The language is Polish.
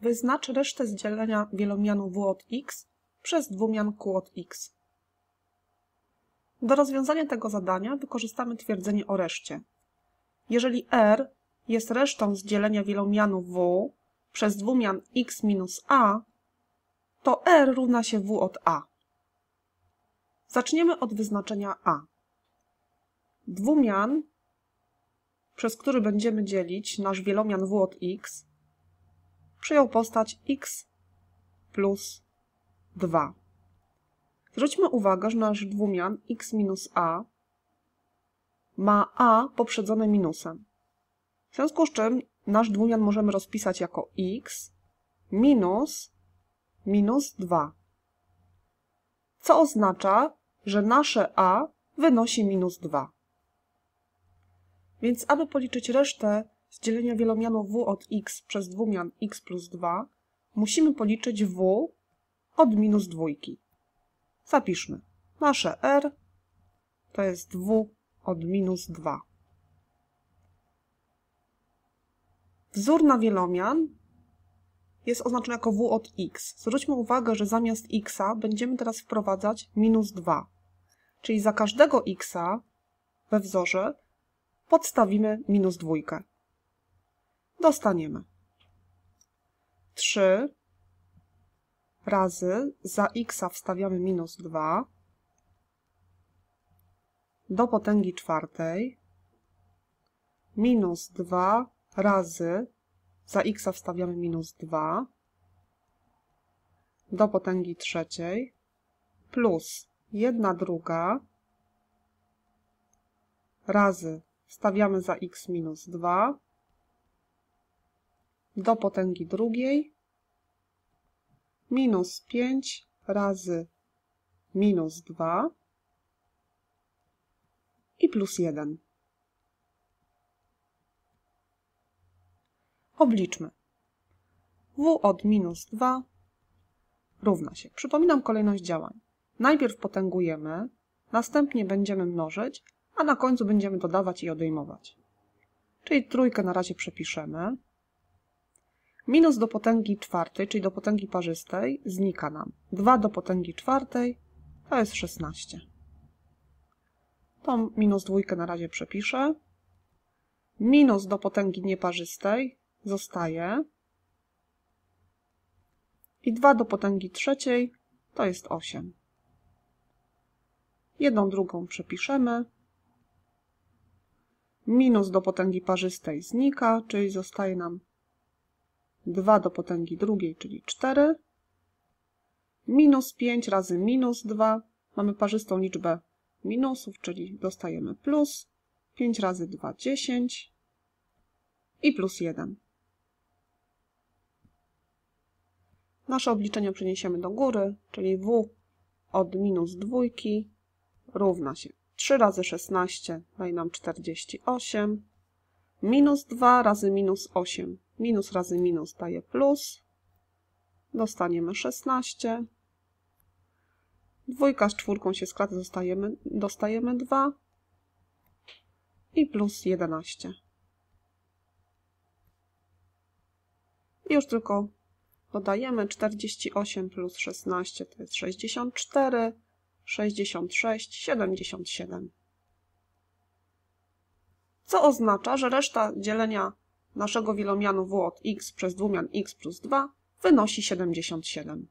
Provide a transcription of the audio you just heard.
Wyznacz resztę z dzielenia wielomianu w od x przez dwumian q od x. Do rozwiązania tego zadania wykorzystamy twierdzenie o reszcie. Jeżeli r jest resztą z dzielenia wielomianu w przez dwumian x minus a, to r równa się w od a. Zaczniemy od wyznaczenia a. Dwumian, przez który będziemy dzielić nasz wielomian w od x, przyjął postać x plus 2. Zwróćmy uwagę, że nasz dwumian x minus a ma a poprzedzone minusem. W związku z czym nasz dwumian możemy rozpisać jako x minus minus 2. Co oznacza, że nasze a wynosi minus 2. Więc aby policzyć resztę z dzielenia wielomianu w od x przez dwumian x plus 2 musimy policzyć w od minus dwójki. Zapiszmy. Nasze r to jest w od minus 2. Wzór na wielomian jest oznaczony jako w od x. Zwróćmy uwagę, że zamiast x będziemy teraz wprowadzać minus 2. Czyli za każdego x we wzorze podstawimy minus dwójkę dostaniemy. 3 razy za x wstawiamy minus 2 do potęgi czwartej minus 2 razy za x wstawiamy minus 2 do potęgi trzeciej plus 1 druga razy wstawiamy za x minus 2 do potęgi drugiej minus 5 razy minus 2 i plus 1. Obliczmy. W od minus 2 równa się. Przypominam kolejność działań. Najpierw potęgujemy, następnie będziemy mnożyć, a na końcu będziemy dodawać i odejmować. Czyli trójkę na razie przepiszemy. Minus do potęgi czwartej, czyli do potęgi parzystej, znika nam. 2 do potęgi czwartej to jest 16. Tą minus dwójkę na razie przepiszę. Minus do potęgi nieparzystej zostaje. I 2 do potęgi trzeciej to jest 8. Jedną drugą przepiszemy. Minus do potęgi parzystej znika, czyli zostaje nam 2 do potęgi drugiej, czyli 4, minus 5 razy minus 2, mamy parzystą liczbę minusów, czyli dostajemy plus, 5 razy 2, 10 i plus 1. Nasze obliczenie przeniesiemy do góry, czyli w od minus 2 równa się 3 razy 16 daje nam 48 Minus 2 razy minus 8. Minus razy minus daje plus. Dostaniemy 16. Dwójka z czwórką się skraca, dostajemy, dostajemy 2. I plus 11. już tylko dodajemy 48 plus 16 to jest 64, 66, 77 co oznacza, że reszta dzielenia naszego wielomianu w od x przez dwumian x plus 2 wynosi 77.